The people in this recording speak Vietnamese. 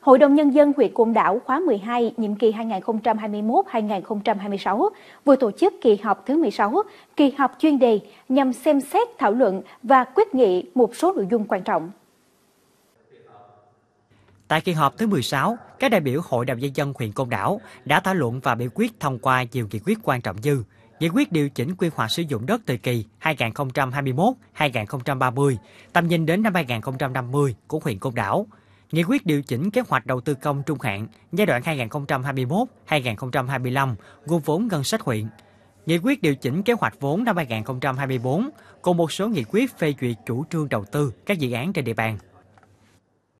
Hội đồng Nhân dân huyện Côn Đảo khóa 12, nhiệm kỳ 2021-2026 vừa tổ chức kỳ họp thứ 16, kỳ họp chuyên đề nhằm xem xét thảo luận và quyết nghị một số nội dung quan trọng. Tại kỳ họp thứ 16, các đại biểu Hội đồng Nhân dân huyện Côn Đảo đã thảo luận và biểu quyết thông qua nhiều nghị quyết quan trọng như giải quyết điều chỉnh quy hoạch sử dụng đất thời kỳ 2021-2030, tầm nhìn đến năm 2050 của huyện Côn Đảo – Nghị quyết điều chỉnh kế hoạch đầu tư công trung hạn giai đoạn 2021-2025 gồm vốn ngân sách huyện. Nghị quyết điều chỉnh kế hoạch vốn năm 2024 cùng một số nghị quyết phê duyệt chủ trương đầu tư các dự án trên địa bàn.